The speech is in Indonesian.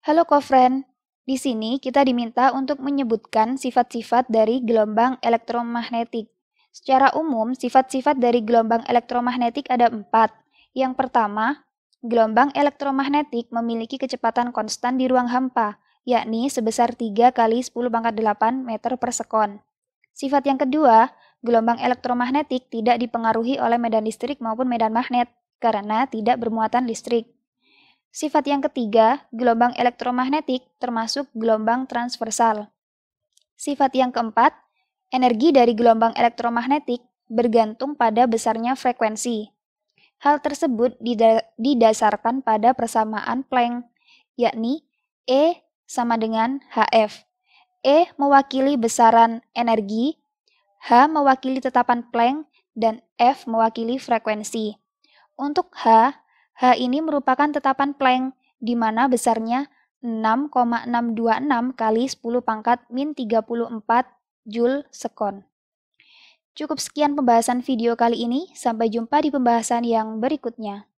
Halo kofren, di sini kita diminta untuk menyebutkan sifat-sifat dari gelombang elektromagnetik. Secara umum, sifat-sifat dari gelombang elektromagnetik ada empat. Yang pertama, gelombang elektromagnetik memiliki kecepatan konstan di ruang hampa, yakni sebesar 3 kali 10 pangkat 8 meter per sekon. Sifat yang kedua, gelombang elektromagnetik tidak dipengaruhi oleh medan listrik maupun medan magnet, karena tidak bermuatan listrik. Sifat yang ketiga, gelombang elektromagnetik termasuk gelombang transversal. Sifat yang keempat, energi dari gelombang elektromagnetik bergantung pada besarnya frekuensi. Hal tersebut didasarkan pada persamaan Planck, yakni E sama dengan HF. E mewakili besaran energi, H mewakili tetapan Planck, dan F mewakili frekuensi. Untuk H, H ini merupakan tetapan Planck, di mana besarnya 6,626 kali 10 pangkat min 34 joule sekon. Cukup sekian pembahasan video kali ini, sampai jumpa di pembahasan yang berikutnya.